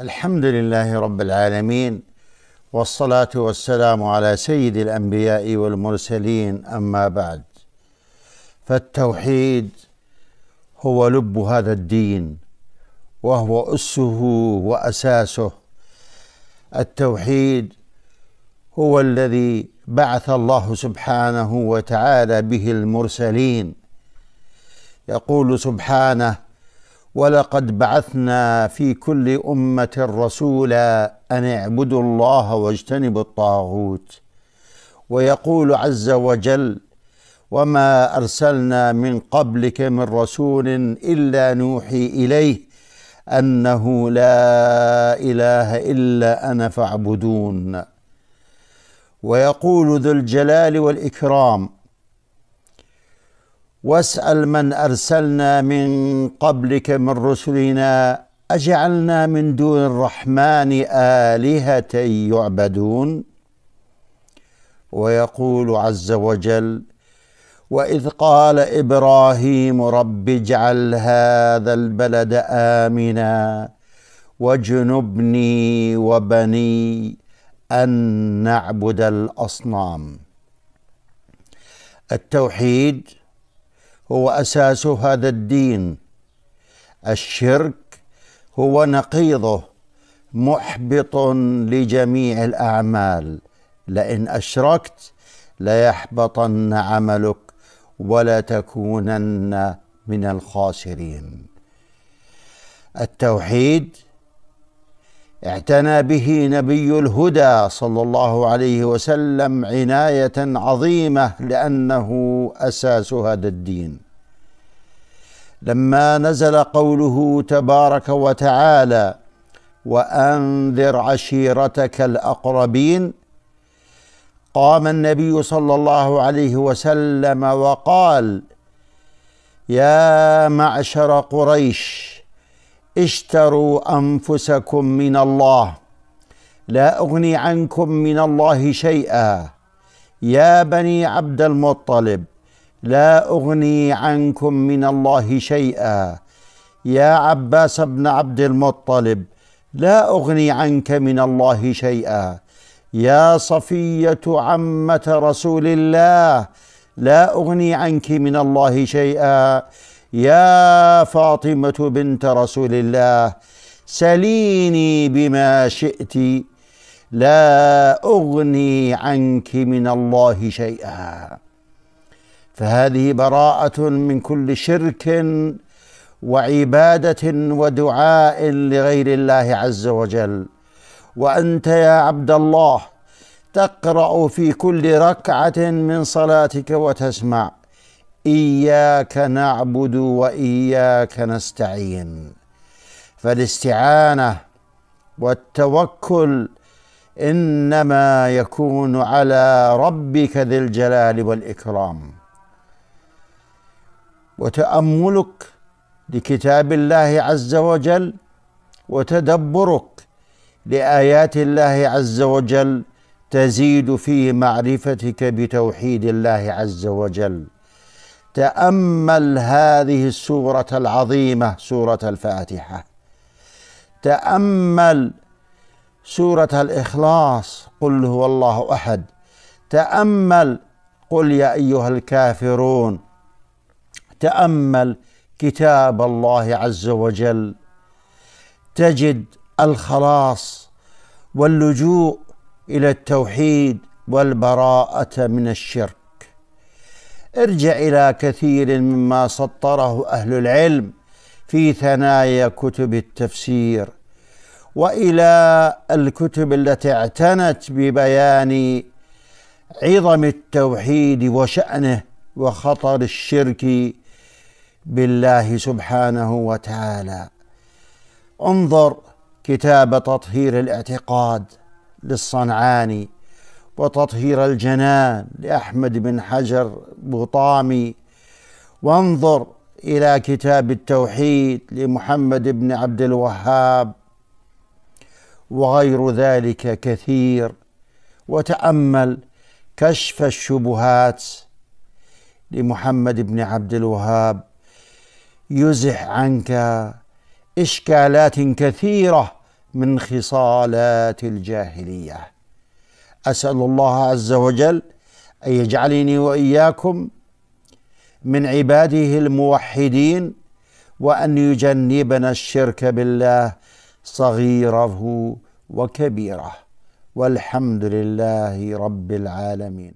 الحمد لله رب العالمين والصلاة والسلام على سيد الأنبياء والمرسلين أما بعد فالتوحيد هو لب هذا الدين وهو أسه وأساسه التوحيد هو الذي بعث الله سبحانه وتعالى به المرسلين يقول سبحانه ولقد بعثنا في كل أمة رسولا أن اعبدوا الله واجتنبوا الطاغوت ويقول عز وجل وما أرسلنا من قبلك من رسول إلا نوحي إليه أنه لا إله إلا أنا فاعبدون ويقول ذو الجلال والإكرام واسال من ارسلنا من قبلك من رسلنا اجعلنا من دون الرحمن الهه يعبدون ويقول عز وجل واذ قال ابراهيم رب اجعل هذا البلد امنا واجنبني وبني ان نعبد الاصنام التوحيد هو اساس هذا الدين الشرك هو نقيضه محبط لجميع الاعمال لئن اشركت ليحبطن عملك ولا تكونن من الخاسرين التوحيد اعتنى به نبي الهدى صلى الله عليه وسلم عنايه عظيمه لانه اساس هذا الدين لما نزل قوله تبارك وتعالى وانذر عشيرتك الاقربين قام النبي صلى الله عليه وسلم وقال يا معشر قريش اشتروا انفسكم من الله لا اغني عنكم من الله شيئا يا بني عبد المطلب لا اغني عنكم من الله شيئا يا عباس بن عبد المطلب لا اغني عنك من الله شيئا يا صفيه عمه رسول الله لا اغني عنك من الله شيئا يا فاطمه بنت رسول الله سليني بما شئت لا اغني عنك من الله شيئا فهذه براءه من كل شرك وعباده ودعاء لغير الله عز وجل وانت يا عبد الله تقرا في كل ركعه من صلاتك وتسمع اياك نعبد واياك نستعين فالاستعانه والتوكل انما يكون على ربك ذي الجلال والاكرام وتاملك لكتاب الله عز وجل وتدبرك لايات الله عز وجل تزيد في معرفتك بتوحيد الله عز وجل تامل هذه السوره العظيمه سوره الفاتحه تامل سوره الاخلاص قل هو الله احد تامل قل يا ايها الكافرون تامل كتاب الله عز وجل تجد الخلاص واللجوء الى التوحيد والبراءه من الشرك ارجع إلى كثير مما سطره أهل العلم في ثنايا كتب التفسير والى الكتب التي اعتنت ببيان عظم التوحيد وشانه وخطر الشرك بالله سبحانه وتعالى انظر كتاب تطهير الاعتقاد للصنعاني وتطهير الجنان لأحمد بن حجر بوطامي وانظر إلى كتاب التوحيد لمحمد بن عبد الوهاب وغير ذلك كثير وتأمل كشف الشبهات لمحمد بن عبد الوهاب يزح عنك إشكالات كثيرة من خصالات الجاهليه اسال الله عز وجل ان يجعلني واياكم من عباده الموحدين وان يجنبنا الشرك بالله صغيره وكبيره والحمد لله رب العالمين